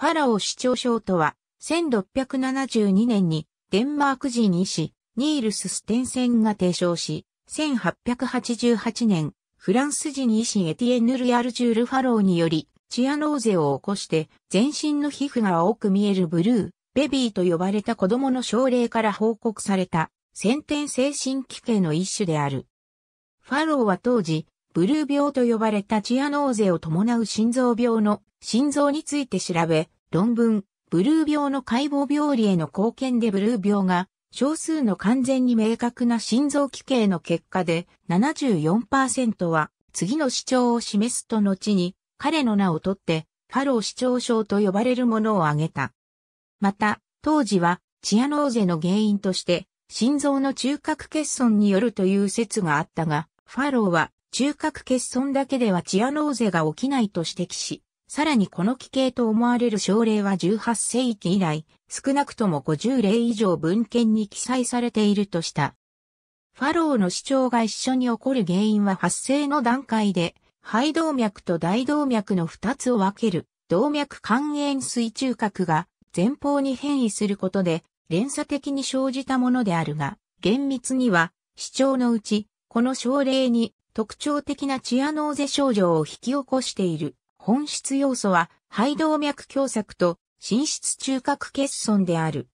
ファラオ市長賞とは、1672年にデンマーク人医師、ニールス・ステンセンが提唱し、1888年、フランス人医師エティエヌ・ルヤルジュール・ファローにより、チアノーゼを起こして、全身の皮膚が青く見えるブルー、ベビーと呼ばれた子供の症例から報告された、先天精神奇系の一種である。ファローは当時、ブルー病と呼ばれたチアノーゼを伴う心臓病の心臓について調べ、論文、ブルー病の解剖病理への貢献でブルー病が少数の完全に明確な心臓器形の結果で74%は次の主張を示すと後に彼の名をとってファロー主張症と呼ばれるものを挙げた。また当時はチアノーゼの原因として心臓の中核欠損によるという説があったがファローは中核欠損だけではチアノーゼが起きないと指摘し、さらにこの奇形と思われる症例は18世紀以来、少なくとも50例以上文献に記載されているとした。ファローの主張が一緒に起こる原因は発生の段階で、肺動脈と大動脈の2つを分ける、動脈肝炎水中核が前方に変異することで、連鎖的に生じたものであるが、厳密には、主張のうち、この症例に特徴的なチアノーゼ症状を引き起こしている本質要素は肺動脈狭窄と心室中核欠損である。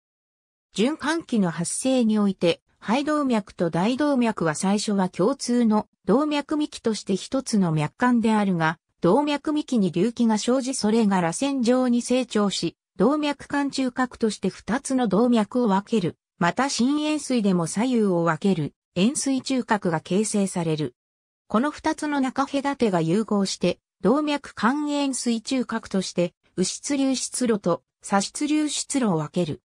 循環器の発生において肺動脈と大動脈は最初は共通の動脈幹として一つの脈管であるが、動脈幹に隆起が生じそれが螺旋状に成長し、動脈管中核として二つの動脈を分ける。また深塩水でも左右を分ける塩水中核が形成される。この二つの中隔てが融合して、動脈管炎水中核として、右出流出路と左出流出路を分ける。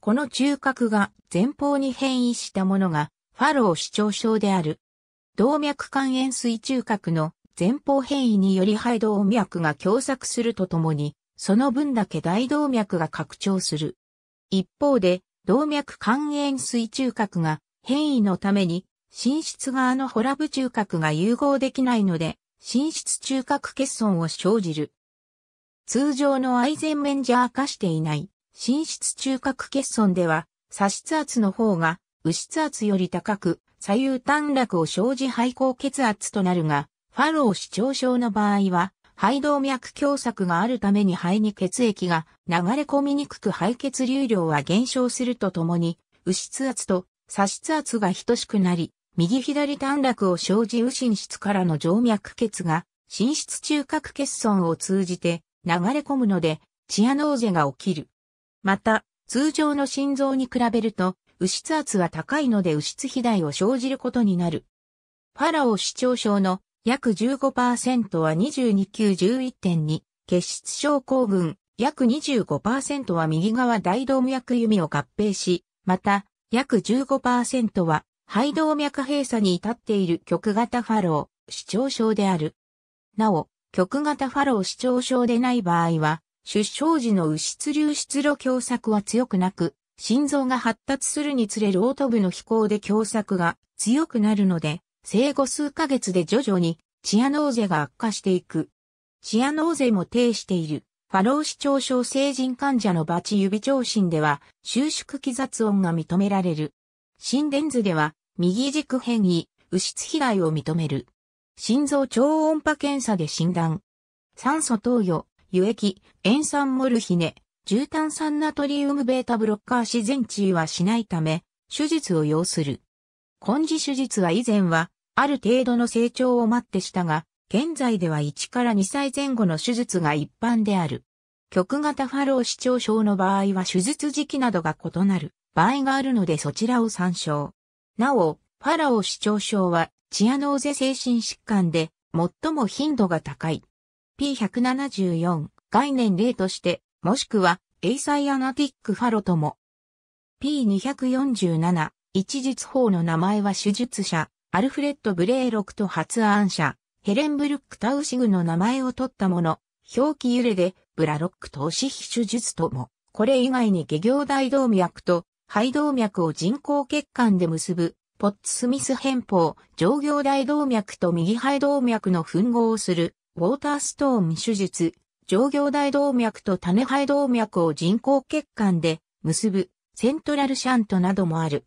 この中核が前方に変異したものが、ファロー主張症である。動脈管炎水中核の前方変異により肺動脈が狭窄するとともに、その分だけ大動脈が拡張する。一方で、動脈管炎水中核が変異のために寝室側のホラブ中核が融合できないので、寝室中核欠損を生じる。通常のアイゼンメンジャー化していない寝室中核欠損では、左室圧の方が右室圧より高く左右短絡を生じ肺高血圧となるが、ファロー視聴症の場合は、肺動脈狭窄があるために肺に血液が流れ込みにくく肺血流量は減少するとともに、右室圧と左室圧が等しくなり、右左短絡を生じ右心室からの静脈血が、心室中核欠損を通じて流れ込むので、チアノーゼが起きる。また、通常の心臓に比べると、右室圧は高いので右室肥大を生じることになる。ファラオ市長症の約15%は22級11.2、血質症候群、約25%は右側大動脈弓を合併し、また、約15%は肺動脈閉鎖に至っている極型ファロー、視聴症である。なお、極型ファロー視聴症でない場合は、出生時の右室流出路狭窄は強くなく、心臓が発達するにつれオート部の飛行で狭窄が強くなるので、生後数ヶ月で徐々にチアノーゼが悪化していく。チアノーゼも呈している。ファロー視聴症成人患者のバチ指聴診では収縮気雑音が認められる。心電図では、右軸変異、右質被害を認める。心臓超音波検査で診断。酸素投与、輸液、塩酸モルヒネ、重炭酸ナトリウムベータブロッカー自然治癒はしないため、手術を要する。根治手術は以前は、ある程度の成長を待ってしたが、現在では1から2歳前後の手術が一般である。極型ファロー視聴症の場合は手術時期などが異なる。場合があるのでそちらを参照。なお、ファラオ市長症はチアノーゼ精神疾患で最も頻度が高い。P174 概念例として、もしくはエイサイアナティックファロとも。P247 一術法の名前は手術者、アルフレッド・ブレーロクと発案者、ヘレンブルック・タウシグの名前を取ったもの、表記揺れで、ブラロック投資非手術とも、これ以外に下行大動脈と肺動脈を人工血管で結ぶ、ポッツスミス変法、上行大動脈と右肺動脈の吻合をする、ウォーターストーン手術、上行大動脈と種肺動脈を人工血管で結ぶ、セントラルシャントなどもある。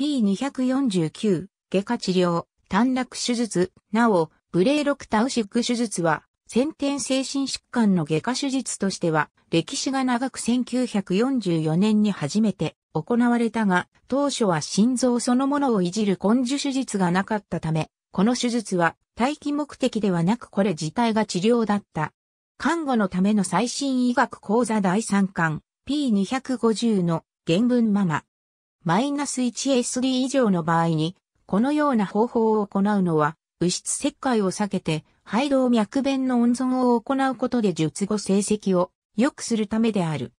P249、外科治療、短絡手術、なお、ブレイロクタウシック手術は、先天精神疾患の外科手術としては、歴史が長く1944年に初めて行われたが、当初は心臓そのものをいじる根樹手術がなかったため、この手術は待機目的ではなくこれ自体が治療だった。看護のための最新医学講座第3巻 P250 の原文ママ。マイナス 1SD 以上の場合に、このような方法を行うのは右室切開を避けて、肺動脈弁の温存を行うことで術後成績を良くするためである。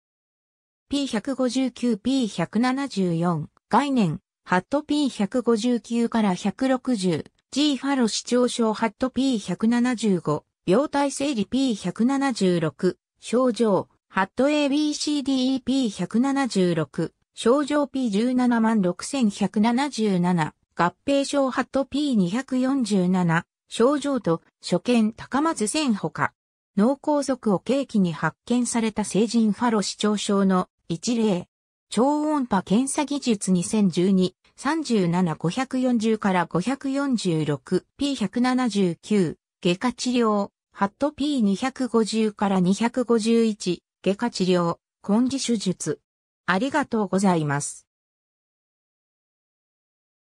P159、P174、概念、ハット P159 から160、G ファロ視聴症ハット P175、病態整理 P176、症状、ハット ABCDEP176、症状 P176177、合併症ハット P247、症状と所見高松線ほか、脳梗塞を契機に発見された成人ファロ視聴症の一例、超音波検査技術2012、37540から 546P179 外科治療、ハット P250 から251外科治療、根治手術。ありがとうございます。